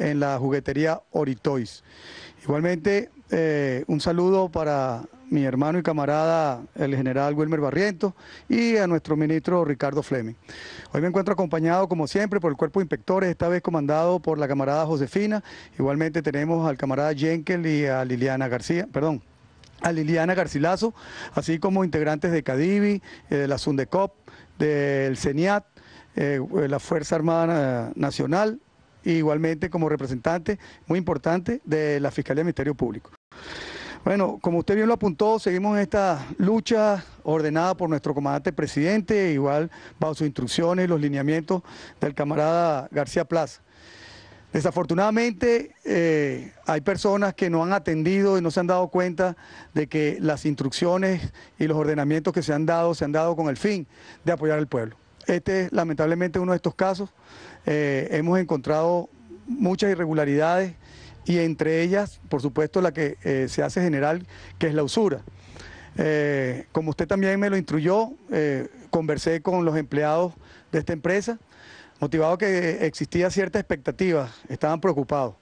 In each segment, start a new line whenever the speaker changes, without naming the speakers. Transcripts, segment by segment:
en la juguetería Oritois. Igualmente, eh, un saludo para mi hermano y camarada, el general Wilmer Barriento, y a nuestro ministro Ricardo Fleming. Hoy me encuentro acompañado, como siempre, por el cuerpo de inspectores, esta vez comandado por la camarada Josefina. Igualmente tenemos al camarada Jenkel y a Liliana García, perdón, a Liliana Garcilazo así como integrantes de Cadivi, eh, de la Sundecop, del CENIAT, eh, la Fuerza Armada Nacional, igualmente como representante muy importante de la Fiscalía del Ministerio Público. Bueno, como usted bien lo apuntó, seguimos en esta lucha ordenada por nuestro comandante presidente, igual bajo sus instrucciones y los lineamientos del camarada García Plaza. Desafortunadamente eh, hay personas que no han atendido y no se han dado cuenta de que las instrucciones y los ordenamientos que se han dado se han dado con el fin de apoyar al pueblo. Este es lamentablemente uno de estos casos eh, hemos encontrado muchas irregularidades y entre ellas, por supuesto, la que eh, se hace general, que es la usura. Eh, como usted también me lo instruyó, conversé con los empleados de esta empresa, motivado que existía cierta expectativa, estaban preocupados.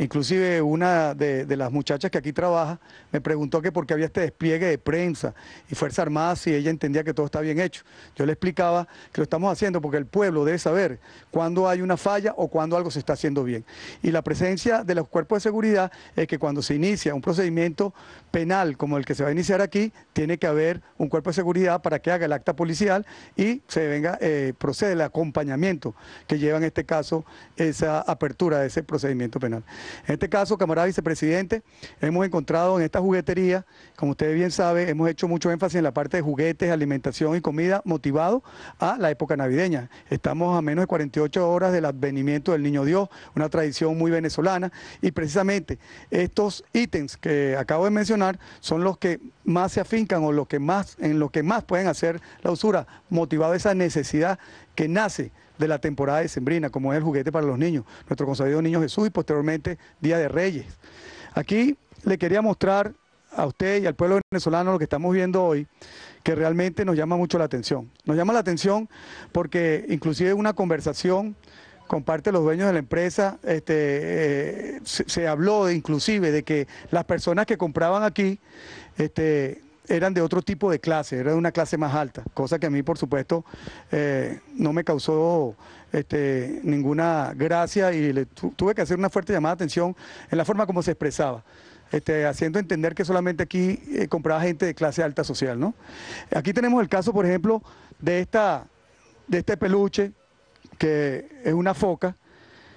Inclusive una de, las muchachas que aquí trabaja me preguntó que por qué había este despliegue de prensa y Fuerza Armada si ella entendía que todo está bien hecho. Yo le explicaba que lo estamos haciendo porque el pueblo debe saber cuándo hay una falla o cuándo algo se está haciendo bien. Y la presencia de los cuerpos de seguridad es que cuando se inicia un procedimiento penal como el que se va a iniciar aquí, tiene que haber un cuerpo de seguridad para que haga el acta policial y se venga, eh, procede el acompañamiento que lleva en este caso esa apertura de ese procedimiento penal. En este caso, camarada vicepresidente, hemos encontrado en esta juguetería, como ustedes bien saben, hemos hecho mucho énfasis en la parte de juguetes, alimentación y comida, motivado a la época navideña. Estamos a menos de 48 horas del advenimiento del Niño Dios, una tradición muy venezolana, y precisamente estos ítems que acabo de mencionar son los que más se afincan o los que más, en los que más pueden hacer la usura, motivado a esa necesidad que nace de la temporada de sembrina como es el juguete para los niños, nuestro consabido Niño Jesús y posteriormente Día de Reyes. Aquí le quería mostrar a usted y al pueblo venezolano lo que estamos viendo hoy, que realmente nos llama mucho la atención. Nos llama la atención porque inclusive una conversación con parte de los dueños de la empresa, este, eh, se, habló inclusive de que las personas que compraban aquí, este, eran de otro tipo de clase, era de una clase más alta, cosa que a mí, por supuesto, eh, no me causó este, ninguna gracia y le tuve que hacer una fuerte llamada de atención en la forma como se expresaba. Este, haciendo entender que solamente aquí eh, compraba gente de clase alta social, ¿no? Aquí tenemos el caso, por ejemplo, de, esta, de este peluche, que es una foca.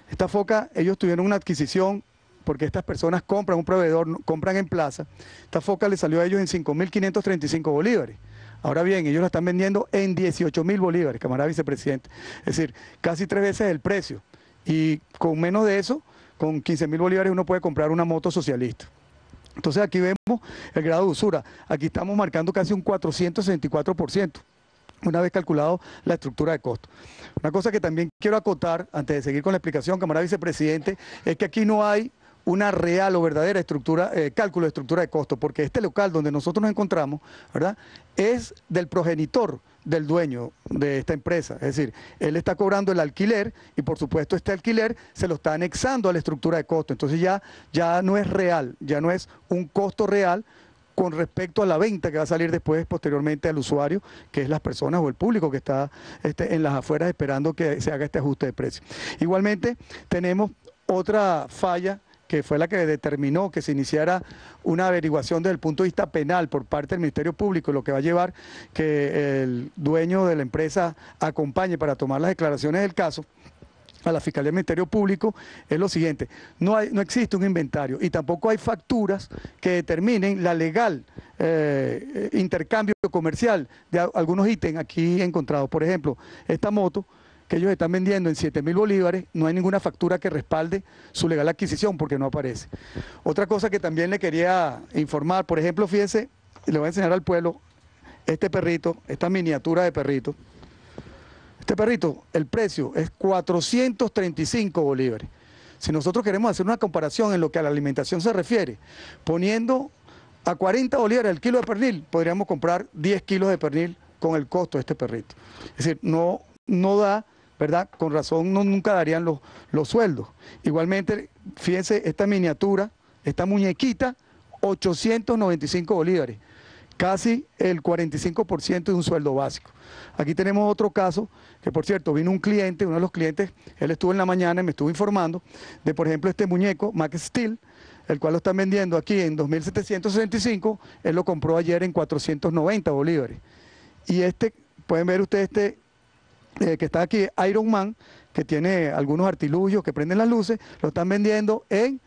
Esta foca, ellos tuvieron una adquisición porque estas personas compran un proveedor, compran en plaza. Esta foca le salió a ellos en 5.535 bolívares. Ahora bien, ellos la están vendiendo en 18.000 bolívares, camarada vicepresidente. Es decir, casi tres veces el precio. Y con menos de eso, con 15.000 bolívares uno puede comprar una moto socialista. Entonces aquí vemos el grado de usura. Aquí estamos marcando casi un 464% una vez calculado la estructura de costo. Una cosa que también quiero acotar, antes de seguir con la explicación, camarada vicepresidente, es que aquí no hay una real o verdadera estructura, eh, cálculo de estructura de costo, porque este local donde nosotros nos encontramos, ¿verdad? Es del progenitor del dueño de esta empresa. Es decir, él está cobrando el alquiler y por supuesto este alquiler se lo está anexando a la estructura de costo. Entonces ya, ya no es real, ya no es un costo real con respecto a la venta que va a salir después posteriormente al usuario, que es las personas o el público que está este, en las afueras esperando que se haga este ajuste de precio. Igualmente tenemos otra falla que fue la que determinó que se iniciara una averiguación desde el punto de vista penal por parte del Ministerio Público, lo que va a llevar que el dueño de la empresa acompañe para tomar las declaraciones del caso a la Fiscalía del Ministerio Público es lo siguiente, no, hay, no existe un inventario y tampoco hay facturas que determinen la legal eh, intercambio comercial de algunos ítems aquí encontrados. Por ejemplo, esta moto ellos están vendiendo en 7 mil bolívares, no hay ninguna factura que respalde su legal adquisición porque no aparece. Otra cosa que también le quería informar, por ejemplo, fíjese, le voy a enseñar al pueblo este perrito, esta miniatura de perrito. Este perrito, el precio es 435 bolívares. Si nosotros queremos hacer una comparación en lo que a la alimentación se refiere, poniendo a 40 bolívares el kilo de pernil, podríamos comprar 10 kilos de pernil con el costo de este perrito. Es decir, no, no da ¿verdad? Con razón no, nunca darían los, los sueldos. Igualmente, fíjense esta miniatura, esta muñequita, 895 bolívares, casi el 45% de un sueldo básico. Aquí tenemos otro caso, que por cierto, vino un cliente, uno de los clientes, él estuvo en la mañana y me estuvo informando de, por ejemplo, este muñeco, Max Steel, el cual lo están vendiendo aquí en 2.765, él lo compró ayer en 490 bolívares. Y este, pueden ver ustedes este eh, que está aquí, Iron Man, que tiene algunos artilugios que prenden las luces, lo están vendiendo en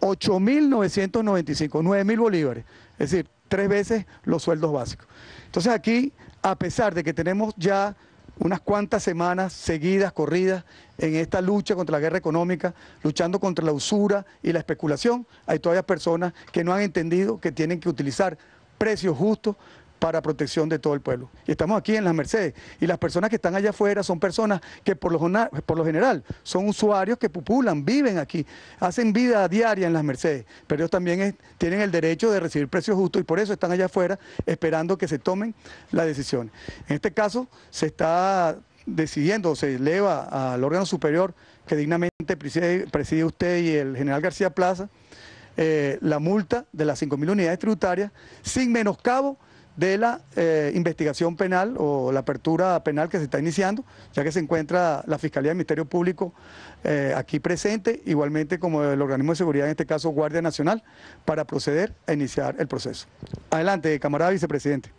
8.995, 9.000 bolívares, es decir, tres veces los sueldos básicos. Entonces aquí, a pesar de que tenemos ya unas cuantas semanas seguidas, corridas, en esta lucha contra la guerra económica, luchando contra la usura y la especulación, hay todavía personas que no han entendido que tienen que utilizar precios justos para protección de todo el pueblo. Y estamos aquí en las Mercedes. Y las personas que están allá afuera son personas que por lo, general son usuarios que pupulan, viven aquí, hacen vida diaria en las Mercedes. Pero ellos también tienen el derecho de recibir precios justos y por eso están allá afuera esperando que se tomen las decisiones. En este caso se está decidiendo, se eleva al órgano superior que dignamente preside, usted y el general García Plaza, eh, la multa de las 5.000 unidades tributarias sin menoscabo de la eh, investigación penal o la apertura penal que se está iniciando, ya que se encuentra la Fiscalía del Ministerio Público eh, aquí presente, igualmente como el organismo de seguridad, en este caso Guardia Nacional, para proceder a iniciar el proceso. Adelante, camarada vicepresidente.